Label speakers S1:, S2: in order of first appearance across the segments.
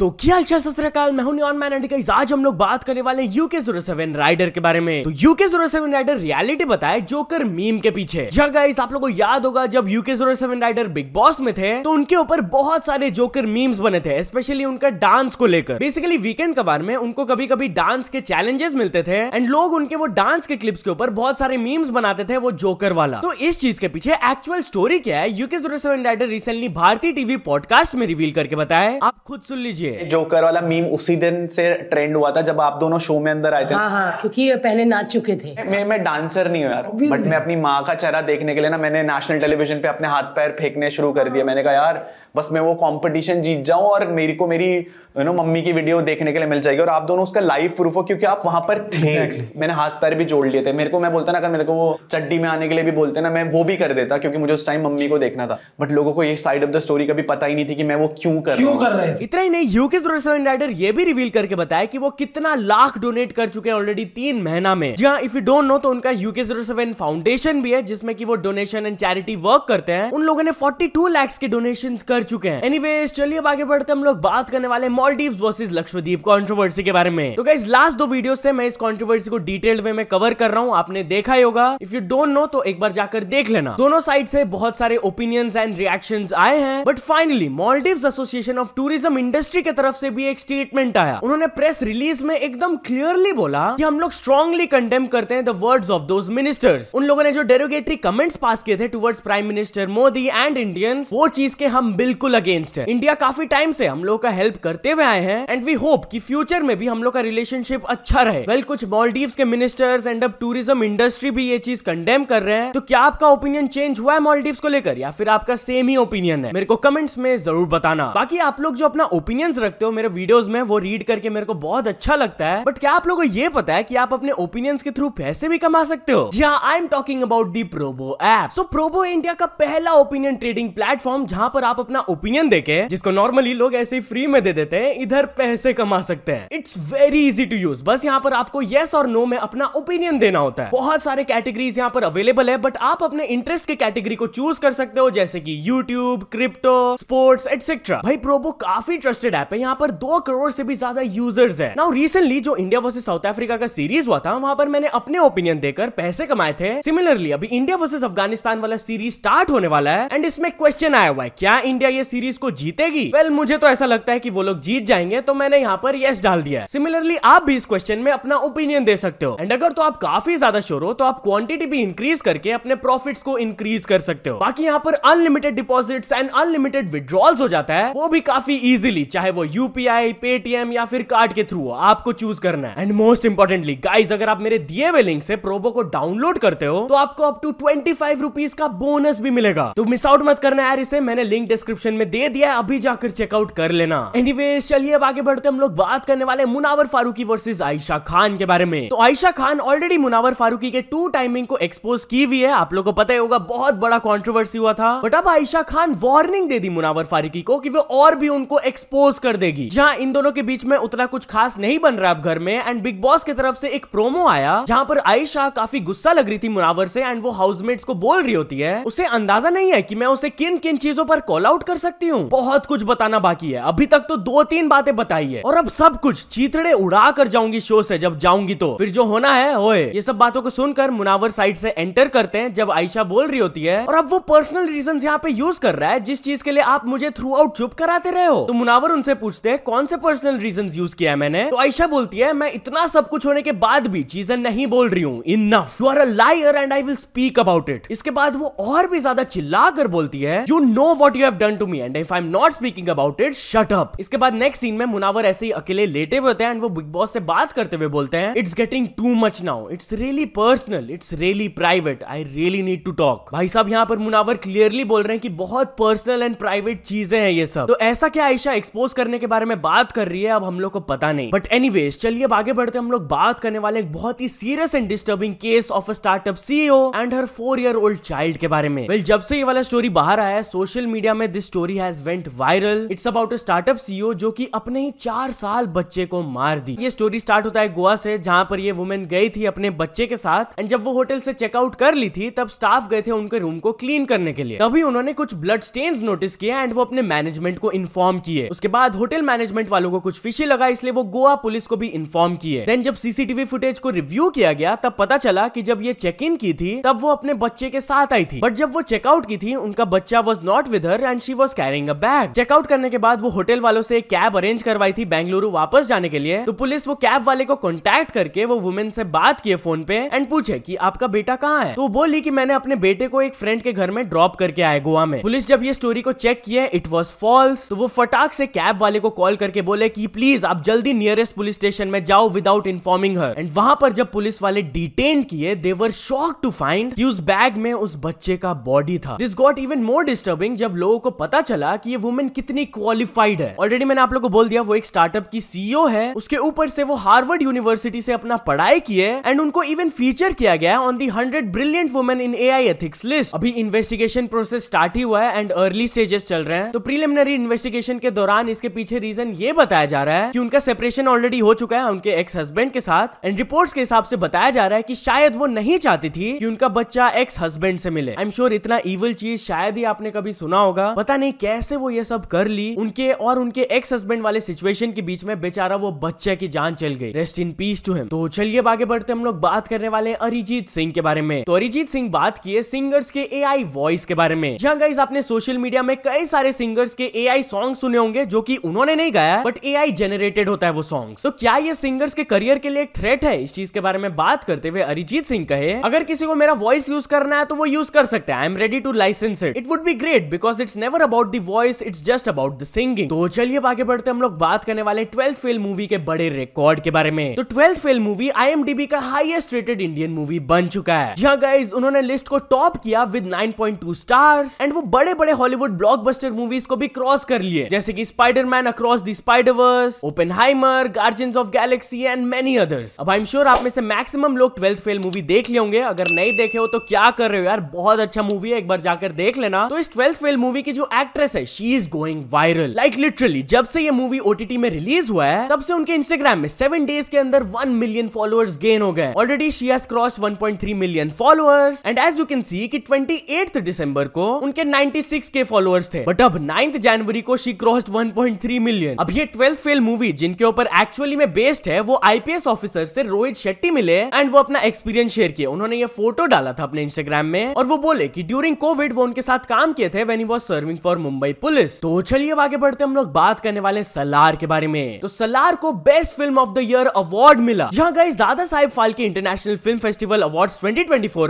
S1: तो क्या चाल सतरकाल मैं हूं नियॉन मैन गाइस आज हम लोग बात करने वाले यूके जीरो सेवन राइडर के बारे में तो UK zero seven rider reality बताए जोकर मीम के पीछे जहाँ गाइस आप लोग को याद होगा जब UK zero seven rider Bigg Boss में थे तो उनके ऊपर बहुत सारे जोकर मीम्स बने थे स्पेशली उनका डांस को लेकर बेसिकली वीकेंड कवार में उनको कभी कभी डांस के चैलेंजेस मिलते थे एंड लोग उनके वो डांस के क्लिप्स के ऊपर बहुत सारे मीम्स बनाते थे वो जोकर वाला तो इस चीज के पीछे एक्चुअल स्टोरी क्या है UK zero seven rider recently भारतीय टीवी पॉडकास्ट में रिवील करके बताया आप खुद सुन लीजिए ओके जोकर वाला मीम उसी दिन से ट्रेंड हुआ था जब आप दोनों शो में अंदर आए थे हाँ हाँ क्योंकि पहले नाच चुके थे मैं मैं डांसर नहीं हूँ यार बट मैं अपनी माँ का चेहरा देखने के लिए ना मैंने नेशनल टेलीविजन पे अपने हाथ पैर फेंकने शुरू कर दिया हाँ। मैंने कहा यार बस मैं वो कॉम्पिटिशन जीत जाऊँ और मेरे को मेरी यू नो मम्मी की वीडियो देखने के लिए मिल जाएगी और आप दोनों उसका लाइव प्रूफ हो क्योंकि आप वहां पर थे मैंने हाथ पैर भी जोड़ लिए थे मेरे को मैं बोलता ना अगर मेरे को वो चड्डी में आने के लिए भी बोलते ना मैं वो भी कर देता क्योंकि मुझे उस टाइम मम्मी को देखना था बट लोगों को ये साइड ऑफ द स्टोरी कभी पता ही नहीं थी कि मैं वो क्यों कर क्यों कर रहे इतना ही नहीं यूके राइडर ये भी रिवील करके बताया कि वो कितना लाख डोनेट कर चुके हैं ऑलरेडी तीन महीना में जी हाँ इफ यू डोंट नो तो उनका यूके जीरो सेवन फाउंडेशन भी है जिसमें कि वो डोनेशन एंड चैरिटी वर्क करते हैं उन लोगों ने 42 टू लैक्स के डोनेशन कर चुके हैं एनी चलिए अब आगे बढ़ते हम लोग बात करने वाले मॉलडीव वर्सेज लक्ष्मीप कॉन्ट्रोवर्सी के बारे में तो गाइज लास्ट दो वीडियो से मैं इस कॉन्ट्रोवर्सी को डिटेल्ड वे में कवर कर रहा हूँ आपने देखा होगा इफ यू डोंट नो तो एक बार जाकर देख लेना दोनों साइड से बहुत सारे ओपिनियंस एंड रिएक्शन आए हैं but finally Maldive association of tourism industry की तरफ से भी एक स्टेटमेंट आया उन्होंने प्रेस रिलीज में एकदम क्लियरली बोला कि हम लोग स्ट्रॉन्गली कंडेम करते हैं the words of those ministers उन लोगों ने जो डेरोगेटरी कमेंट्स पास किए थे towards prime minister Modi and Indian वो चीज के हम बिल्कुल अगेंस्ट है इंडिया काफी टाइम से हम लोग का हेल्प करते हुए आए हैं एंड वी होप कि फ्यूचर में भी हम लोग का रिलेशनशिप अच्छा रहे वेल well, कुछ मॉलडीव के मिनिस्टर्स एंड अब टूरिज्म इंडस्ट्री भी ये चीज कंडेम कर रहे हैं तो क्या आपका ओपिनियन चेंज हुआ है मॉलडीव को लेकर या फिर आपका सेम ही ओपिनियन है मेरे को कमेंट्स में जरूर बताना बाकी आप लोग जो अपना ओपिनियन रखते हो मेरे वीडियोस में वो रीड करके मेरे को बहुत अच्छा लगता है बट क्या आप लोगों को ये पता है कि आप अपने ओपिनियंस के थ्रू पैसे भी कमा सकते हो जी हाँ I am talking about the Probo app so Probo India का पहला ओपिनियन ट्रेडिंग प्लेटफॉर्म जहाँ पर आप अपना ओपिनियन देके जिसको नॉर्मली लोग ऐसे ही फ्री में दे देते हैं इधर पैसे कमा सकते हैं it's very easy to use बस यहाँ पर आपको येस और नो में अपना ओपिनियन देना होता है बहुत सारे कैटेगरीज यहाँ पर अवेलेबल है बट आप अपने इंटरेस्ट के कैटेगरी को चूज कर सकते हो जैसे की यूट्यूब क्रिप्टो स्पोर्ट्स एटसेट्रा भाई प्रोबो काफी ट्रस्टेड ऐप है यहाँ पर दो करोड़ से भी ज्यादा यूजर्स है नाउ रिसेंटली जो इंडिया वर्सेज साउथ अफ्रीका का सीरीज हुआ था वहां पर मैंने अपने ओपिनियन देकर पैसे कमाए थे सिमिलरली अभी इंडिया वर्सेज अफगानिस्तान वाला सीरीज स्टार्ट होने वाला है एंड इसमें क्वेश्चन आया हुआ है क्या इंडिया ये सीरीज को जीतेगी वेल well, मुझे तो ऐसा लगता है की वो लोग जीत जाएंगे तो मैंने यहाँ पर यस डाल दिया है सिमिलरली आप भी इस क्वेश्चन में अपना ओपिनियन दे सकते हो एंड अगर तो आप काफी ज्यादा श्योर हो तो आप क्वांटिटी भी इंक्रीज करके अपने प्रॉफिट को इंक्रीज कर सकते हो बाकी यहाँ पर unlimited deposit and unlimited withdrawals हो जाता है वो भी काफी इजिली चाहे चाहे वो यूपीआई पेटीएम या फिर कार्ड के थ्रू हो आपको चूज करना है एंड मोस्ट इंपोर्टेंटली गाइज अगर आप मेरे दिए हुए लिंक से प्रोबो को डाउनलोड करते हो तो आपको up to twenty five rupees का बोनस भी मिलेगा तो मिस आउट मत करना यार इसे मैंने लिंक डिस्क्रिप्शन में दे दिया अभी जाकर चेकआउट कर लेना एनीवे चलिए अब आगे बढ़ते हम लोग बात करने वाले मुनावर फारूकी वर्सेज आयशा खान के बारे में तो आयशा खान ऑलरेडी मुनावर फारूकी के टू टाइमिंग को एक्सपोज की हुई है आप लोग को पता ही होगा बहुत बड़ा कॉन्ट्रोवर्सी हुआ था बट अब आयशा खान वार्निंग दे दी मुनावर फारूकी को कि वो और भी उनको एक्सपोज कर देगी जहाँ इन दोनों के बीच में उतना कुछ खास नहीं बन रहा अब घर में एंड बिग बॉस की तरफ से एक प्रोमो आया जहाँ पर आयशा काफी गुस्सा लग रही थी मुनावर से एंड वो हाउसमेट्स को बोल रही होती है उसे अंदाजा नहीं है कि मैं उसे किन किन चीजों पर कॉल आउट कर सकती हूँ बहुत कुछ बताना बाकी है अभी तक तो दो तीन बातें बताई है और अब सब कुछ चीतड़े उड़ा कर जाऊंगी शो से जब जाऊंगी तो फिर जो होना है होए ये सब बातों को सुनकर मुनावर साइड से एंटर करते हैं जब आयशा बोल रही होती है और अब वो पर्सनल रीजन यहाँ पे यूज कर रहा है जिस चीज के लिए आप मुझे थ्रू आउट चुप कराते रहे हो तो मुनावर उनसे उनसे पूछते हैं कौन से पर्सनल रीजन यूज किया है मैंने तो आयशा बोलती है मैं इतना सब कुछ होने के बाद भी चीजें नहीं बोल रही हूँ enough you are a liar and I will speak about it इसके बाद वो और भी ज्यादा चिल्ला कर बोलती है you know what you have done to me and if I am not speaking about it shut up इसके बाद नेक्स्ट सीन में मुनावर ऐसे ही अकेले लेटे हुए होते हैं एंड वो बिग बॉस से बात करते हुए बोलते हैं it's getting too much now it's really personal it's really private I really need to talk भाई साहब यहाँ पर मुनावर क्लियरली बोल रहे हैं कि बहुत पर्सनल एंड प्राइवेट चीजें हैं ये सब तो ऐसा क्या आयशा एक्सपोज करने के बारे में बात कर रही है अब हम लोग को पता नहीं बट एनी चलिए अब आगे बढ़ते हम लोग बात करने वाले एक बहुत ही serious and disturbing case of a startup CEO and her four year old child के बारे में वेल जब से ये वाला स्टोरी बाहर आया सोशल मीडिया में this story has went viral it's about startup CEO जो की अपने ही चार साल बच्चे को मार दी ये स्टोरी स्टार्ट होता है गोवा से जहाँ पर ये वुमेन गई थी अपने बच्चे के साथ एंड जब वो होटल से चेकआउट कर ली थी तब स्टाफ गए थे उनके रूम को क्लीन करने के लिए तभी उन्होंने कुछ ब्लड स्टेन्स नोटिस किया एंड वो अपने मैनेजमेंट को इन्फॉर्म किए उसके बाद बाद होटल मैनेजमेंट वालों को कुछ फिशी लगा इसलिए वो गोवा पुलिस को भी इन्फॉर्म किए देन जब सीसीटीवी फुटेज को रिव्यू किया गया तब पता चला कि जब ये चेक इन की थी तब वो अपने बच्चे के साथ आई थी बट जब वो चेकआउट की थी उनका बच्चा was not with her and she was carrying a bag checkout करने के बाद वो होटल वालों से कैब अरेंज करवाई थी बेंगलुरु वापस जाने के लिए तो पुलिस वो कैब वाले को कॉन्टेक्ट करके वो वुमेन से बात किए फोन पे एंड पूछे की आपका बेटा कहाँ है तो बोली की मैंने अपने बेटे को एक फ्रेंड के घर में ड्रॉप करके आया गोवा में पुलिस जब ये स्टोरी को चेक किया इट वॉज फॉल्स तो वो फटाक से कैब वाले को कॉल करके बोले कि प्लीज आप जल्दी नियरेस्ट पुलिस स्टेशन में जाओ विदाउट इन्फॉर्मिंग हर एंड वहां पर जब पुलिस वाले डिटेन किए देवर शॉक टू फाइंड कि उस बैग में उस बच्चे का बॉडी था this got even more disturbing जब लोगों को पता चला कि ये वुमेन कितनी क्वालिफाइड है ऑलरेडी मैंने आप लोगों को बोल दिया वो एक स्टार्टअप की सीईओ है उसके ऊपर से वो हार्वर्ड यूनिवर्सिटी से अपना पढ़ाई किए एंड उनको इवन फीचर किया गया on the hundred brilliant women in A ethics list अभी इन्वेस्टिगेशन प्रोसेस स्टार्ट ही हुआ है एंड अर्ली स्टेजेस चल रहे हैं तो प्रीलिमिनरी इन्वेस्टिगेशन के दौरान इसके इसके पीछे रीजन ये बताया जा रहा है कि उनका सेपरेशन ऑलरेडी हो चुका है उनके एक्स हस्बैंड के साथ एंड रिपोर्ट्स के हिसाब से बताया जा रहा है कि शायद वो नहीं चाहती थी कि उनका बच्चा एक्स हस्बैंड से मिले आई एम श्योर इतना इवल चीज शायद ही आपने कभी सुना होगा पता नहीं कैसे वो ये सब कर ली उनके और उनके एक्स हस्बैंड वाले सिचुएशन के बीच में बेचारा वो बच्चे की जान चल गई rest in peace to him तो चलिए आगे बढ़ते हम लोग बात करने वाले अरिजीत सिंह के बारे में तो अरिजीत सिंह बात किए सिंगर्स के ए वॉइस के बारे में जहाँ गाइज आपने सोशल मीडिया में कई सारे सिंगर्स के ए सॉन्ग सुने होंगे जो कि उन्होंने नहीं गाया बट ए आई जनरेटेड होता है वो सॉन्ग तो क्या ये सिंगर्स के करियर के लिए एक थ्रेट है इस चीज के बारे में बात करते हुए अरिजीत सिंह कहे अगर किसी को मेरा वॉइस यूज करना है तो वो यूज कर सकते हैं I am ready to license it it would be great because it's never about the voice it's just about the singing तो चलिए आगे बढ़ते हम लोग बात करने वाले ट्वेल्थ फेल मूवी के बड़े रिकॉर्ड के बारे में तो ट्वेल्थ फेल मूवी आई का हाइएस्ट रेटेड इंडियन मूवी बन चुका है जहाँ गाइज उन्होंने लिस्ट को टॉप किया with nine point two stars एंड वो बड़े बड़े हॉलीवुड ब्लॉक मूवीज को भी क्रॉस कर लिए जैसे की spider spiderman across Across the Spider-Verse, Oppenheimer, Guardians of Galaxy and many अब आई एम श्योर आप में से मैक्सिमम लोग ट्वेल्थ फेल मूवी देख लिए होंगे अगर नहीं देखे हो तो क्या कर रहे हो यार बहुत अच्छा मूवी है एक बार जाकर देख लेना तो इस ट्वेल्थ फेल मूवी की जो एक्ट्रेस है she is going viral like literally जब से ये मूवी ओटीटी में रिलीज हुआ है तब से उनके इंस्टाग्राम में सेवन डेज के अंदर वन मिलियन फॉलोअर्स गेन हो गए already she has cross 1.3 million followers and as you can see कि 28th दिसंबर को उनके 96 के फॉलोअर्स थे बट अब 9th जनवरी को शी क्रॉस 1.3 1.3 मिलियन अब ये ट्वेल्थ फेल मूवी जिनके ऊपर एक्चुअली में बेस्ड है वो आईपीएस ऑफिसर से रोहित शेट्टी मिले एंड वो अपना एक्सपीरियंस शेयर किया उन्होंने ये फोटो डाला था अपने इंस्टाग्राम में और वो बोले की ड्यूरिंग कोविड वो उनके साथ काम किए थे when he was serving for Mumbai police तो चलिए आगे बढ़ते हम लोग बात करने वाले सलार के बारे में तो सलार को best film of the year award मिला जहाँ गए Dada Saheb Phalke international film festival award twenty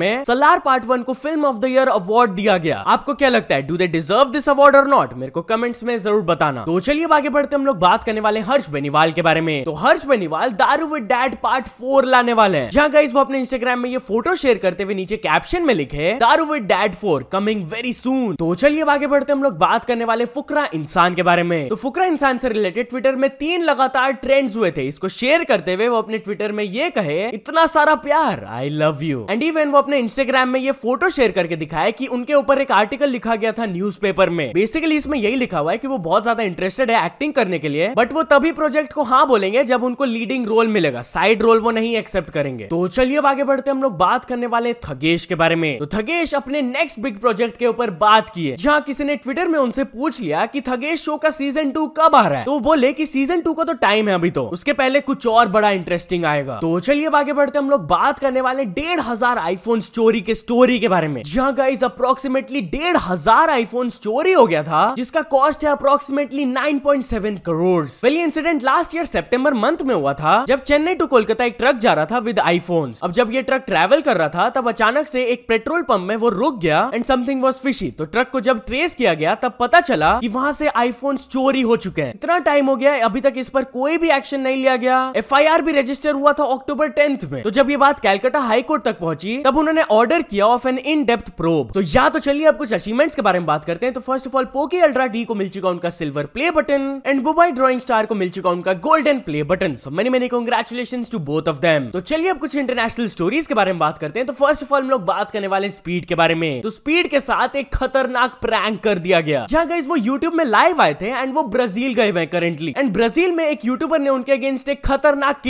S1: में सलार पार्ट वन को film of the year award दिया गया आपको क्या लगता है do they deserve this award और नॉट मेरे को कमेंट्स में जरूर बताना तो तो चलिए अब आगे बढ़ते हम लोग बात करने वाले हर्ष बेनीवाल के बारे में तो हर्ष बेनीवाल दारू विद डैड पार्ट फोर लाने वाले हैं जहाँ गाइज वो अपने इंस्टाग्राम में ये फोटो शेयर करते हुए नीचे कैप्शन में लिखे daru with dad for coming very soon तो चलिए आगे बढ़ते हम लोग बात करने वाले फुकरा इंसान के बारे में तो फुकरा इंसान से रिलेटेड ट्विटर में तीन लगातार ट्रेंड्स हुए थे इसको शेयर करते हुए वो अपने ट्विटर में ये कहे इतना सारा प्यार I love you and even वो अपने इंस्टाग्राम में ये फोटो शेयर करके दिखाया कि उनके ऊपर एक आर्टिकल लिखा गया था न्यूज में बेसिकली इसमें यही लिखा हुआ है कि वो बहुत ज्यादा इंटरेस्ट इंटरेस्टेड है एक्टिंग करने के लिए बट वो तभी प्रोजेक्ट को हाँ बोलेंगे जब उनको लीडिंग रोल मिलेगा साइड रोल वो नहीं एक्सेप्ट करेंगे तो चलिए अब आगे बढ़ते हम लोग बात करने वाले थगेश के बारे में तो थगेश अपने नेक्स्ट बिग प्रोजेक्ट के ऊपर बात की है जहाँ किसी ने ट्विटर में उनसे पूछ लिया की थगेश शो का सीजन टू कब आ रहा है तो बोले की सीजन टू का तो टाइम है अभी तो उसके पहले कुछ और बड़ा इंटरेस्टिंग आएगा तो चलिए अब आगे बढ़ते हम लोग बात करने वाले डेढ़ हजार आईफोन स्टोरी के स्टोरी के बारे में जहाँ गाइज अप्रोक्सीमेटली डेढ़ हजार आईफोन चोरी हो गया था जिसका कॉस्ट है approximately 9.7 crore well, incident last year सितंबर मंथ में हुआ था जब चेन्नई टू कोलकाता एक ट्रक जा रहा था विद आईफोन्स अब जब ये ट्रक ट्रेवल कर रहा था तब अचानक से एक पेट्रोल पंप में वो रुक गया एंड समथिंग वॉज फिशी तो ट्रक को जब ट्रेस किया गया तब पता चला की वहां से आईफोन चोरी हो चुके हैं इतना टाइम हो गया अभी तक इस पर कोई भी एक्शन नहीं लिया गया एफ भी रजिस्टर हुआ था अक्टूबर टेंथ में तो जब ये बात कैलकाटा हाईकोर्ट तक पहुंची तब उन्होंने ऑर्डर किया of an in depth probe तो या तो चलिए अब कुछ अचीवमेंट्स के बारे में बात करते हैं तो first of all poke ultra D को मिल चुका उनका silver play button and Bubai drawing star को मिल चुका उनका गोल्डन प्ले बटन सो मैंने मैंने congratulation to both of them तो चलिए अब कुछ इंटरनेशनल स्टोरीज के बारे में बात करते हैं तो फर्स्ट ऑफ ऑल हम लोग बात करने वाले स्पीड के बारे में तो स्पीड के साथ एक खतरनाक प्रैंक कर दिया गया जहाँ गई वो यूट्यूब में लाइव आए थे एंड वो ब्राजील गए हुए करेंटली एंड ब्राजील में एक यूट्यूबर ने उनके अगेंस्ट एक खतरनाक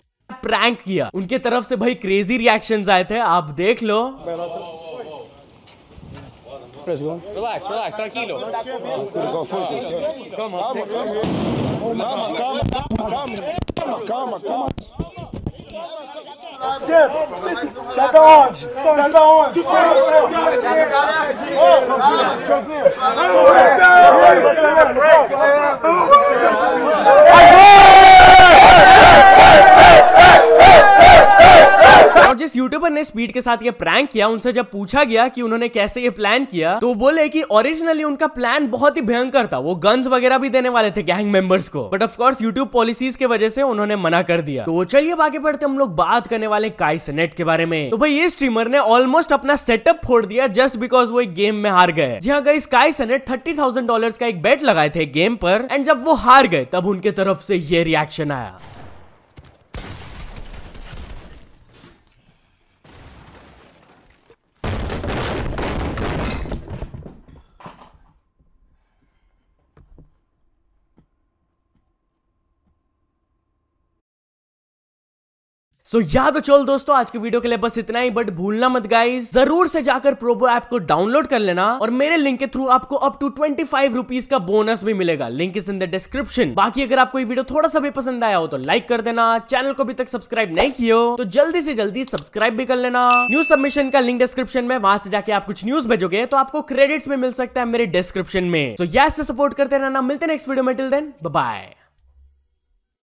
S1: प्रैंक किया उनके तरफ से भाई क्रेजी रिएक्शंस आए थे आप देख लो press going? Relax, relax, tranquilo. Qual foi? Calma, calma, calma. Calma, calma, calma. calma. Senta, tá da onde? Tá da onde? Deixa eu ver. Agora! जिस यूट्यूबर ने स्पीड के साथ ये प्रैंक किया उनसे जब पूछा गया कि उन्होंने कैसे ये प्लान किया तो बोले कि ओरिजिनली उनका प्लान बहुत ही भयंकर था वो गन्स वगैरह भी देने वाले थे गैंग मेंबर्स को but of course YouTube policies के वजह से उन्होंने मना कर दिया तो चलिए आगे बढ़ते हम लोग बात करने वाले काई सेनेट के बारे में तो भाई ये स्ट्रीमर ने ऑलमोस्ट अपना सेटअप फोड़ दिया जस्ट बिकॉज वो एक गेम में हार गए जी हाँ गई काई सेनेट थर्टी थाउजेंड डॉलर का एक बेट लगाए थे गेम पर एंड जब वो हार गए तब उनके तरफ से ये रिएक्शन आया सो so, या तो चल दोस्तों आज के वीडियो के लिए बस इतना ही बट भूलना मत गाइस जरूर से जाकर प्रोबो ऐप को डाउनलोड कर लेना और मेरे लिंक के थ्रू आपको up to twenty five rupees का बोनस भी मिलेगा link is in the description बाकी अगर आपको ये वीडियो थोड़ा सा भी पसंद आया हो तो लाइक कर देना चैनल को अभी तक सब्सक्राइब नहीं किया तो जल्दी से जल्दी सब्सक्राइब भी कर लेना न्यूज सबमिशन का लिंक डिस्क्रिप्शन में वहां से जाके आप कुछ न्यूज भेजोगे तो आपको क्रेडिट्स में मिल सकता है मेरे डिस्क्रिप्शन में सो so, से सपोर्ट करते रहना मिलते नेक्स्ट वीडियो में टिल देन बाय